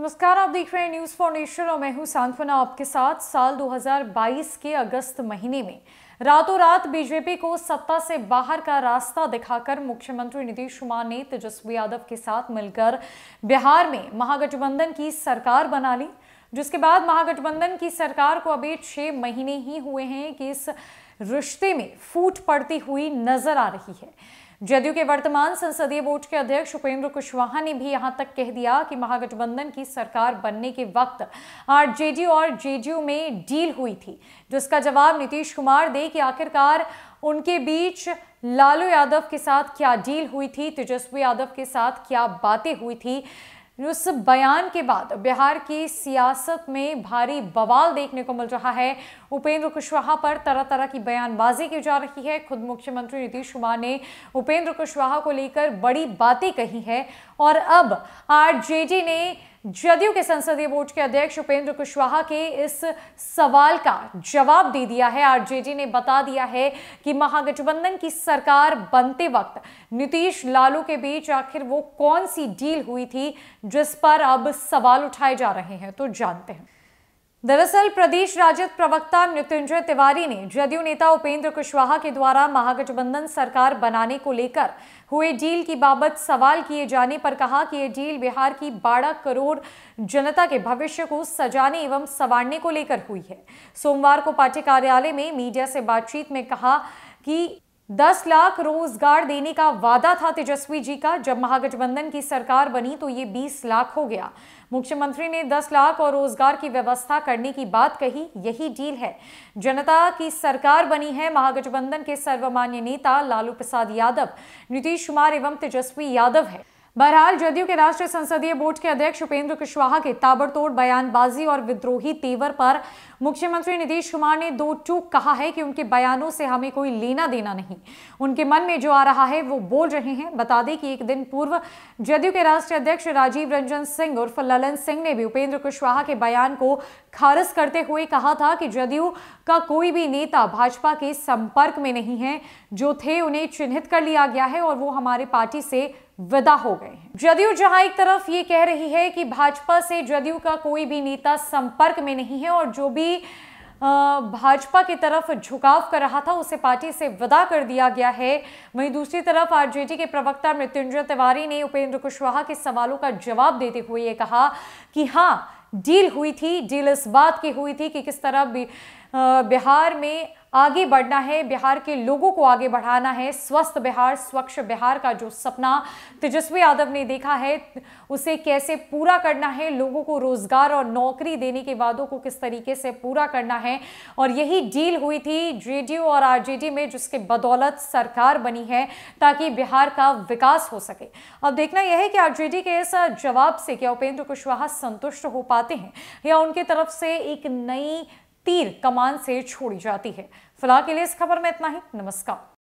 नमस्कार आप देख रहे हैं न्यूज़ फाउंडेशन और मैं हूं सांत्वना आपके साथ साल 2022 के अगस्त महीने में रातों रात बीजेपी को सत्ता से बाहर का रास्ता दिखाकर मुख्यमंत्री नीतीश कुमार ने तेजस्वी यादव के साथ मिलकर बिहार में महागठबंधन की सरकार बना ली जिसके बाद महागठबंधन की सरकार को अभी छः महीने ही हुए हैं कि इस रिश्ते में फूट पड़ती हुई नजर आ रही है जदयू के वर्तमान संसदीय बोर्ड के अध्यक्ष उपेंद्र कुशवाहा ने भी यहां तक कह दिया कि महागठबंधन की सरकार बनने के वक्त आरजेडी और जेडीयू में डील हुई थी जिसका जवाब नीतीश कुमार दे कि आखिरकार उनके बीच लालू यादव के साथ क्या डील हुई थी तेजस्वी यादव के साथ क्या बातें हुई थी उस बयान के बाद बिहार की सियासत में भारी बवाल देखने को मिल रहा है उपेंद्र कुशवाहा पर तरह तरह की बयानबाजी की जा रही है खुद मुख्यमंत्री नीतीश कुमार ने उपेंद्र कुशवाहा को लेकर बड़ी बातें कही है और अब आरजेडी ने जदयू के संसदीय बोर्ड के अध्यक्ष उपेंद्र कुशवाहा के इस सवाल का जवाब दे दिया है आरजेडी ने बता दिया है कि महागठबंधन की सरकार बनते वक्त नीतीश लालू के बीच आखिर वो कौन सी डील हुई थी जिस पर अब सवाल उठाए जा रहे हैं तो जानते हैं दरअसल प्रदेश राजद प्रवक्ता मृत्युंजय तिवारी ने जदयू नेता उपेंद्र कुशवाहा के द्वारा महागठबंधन सरकार बनाने को लेकर हुए डील की बाबत सवाल किए जाने पर कहा कि ये डील बिहार की 12 करोड़ जनता के भविष्य को सजाने एवं संवारने को लेकर हुई है सोमवार को पार्टी कार्यालय में मीडिया से बातचीत में कहा कि दस लाख रोजगार देने का वादा था तेजस्वी जी का जब महागठबंधन की सरकार बनी तो ये बीस लाख हो गया मुख्यमंत्री ने दस लाख और रोजगार की व्यवस्था करने की बात कही यही डील है जनता की सरकार बनी है महागठबंधन के सर्वमान्य नेता लालू प्रसाद यादव नीतीश कुमार एवं तेजस्वी यादव है बहरहाल जदयू के राष्ट्रीय संसदीय बोर्ड के अध्यक्ष उपेंद्र कुशवाहा के ताबड़तोड़ बयानबाजी और विद्रोही तेवर पर मुख्यमंत्री नीतीश कुमार ने दो टूक कहा है कि उनके बयानों से हमें कोई लेना देना नहीं उनके मन में जो आ रहा है वो बोल रहे हैं बता दें कि एक दिन पूर्व जदयू के राष्ट्रीय अध्यक्ष राजीव रंजन सिंह उर्फ ललन सिंह ने भी उपेंद्र कुशवाहा के बयान को खारिज करते हुए कहा था कि जदयू का कोई भी नेता भाजपा के संपर्क में नहीं है जो थे उन्हें चिन्हित कर लिया गया है और वो हमारे पार्टी से विदा हो गए हैं जदयू जहां एक तरफ ये कह रही है कि भाजपा से जदयू का कोई भी नेता संपर्क में नहीं है और जो भी भाजपा की तरफ झुकाव कर रहा था उसे पार्टी से विदा कर दिया गया है वहीं दूसरी तरफ आरजेडी के प्रवक्ता मृत्युंजय तिवारी ने उपेंद्र कुशवाहा के सवालों का जवाब देते हुए ये कहा कि हाँ डील हुई थी डील इस बात की हुई थी कि किस तरह बिहार में आगे बढ़ना है बिहार के लोगों को आगे बढ़ाना है स्वस्थ बिहार स्वच्छ बिहार का जो सपना तेजस्वी यादव ने देखा है उसे कैसे पूरा करना है लोगों को रोजगार और नौकरी देने के वादों को किस तरीके से पूरा करना है और यही डील हुई थी जेडीयू और आरजेडी में जिसके बदौलत सरकार बनी है ताकि बिहार का विकास हो सके अब देखना यह है कि आर के इस जवाब से क्या उपेंद्र कुशवाहा संतुष्ट हो पाते हैं या उनकी तरफ से एक नई तीर कमान से छोड़ी जाती है फिलहाल के लिए इस खबर में इतना ही नमस्कार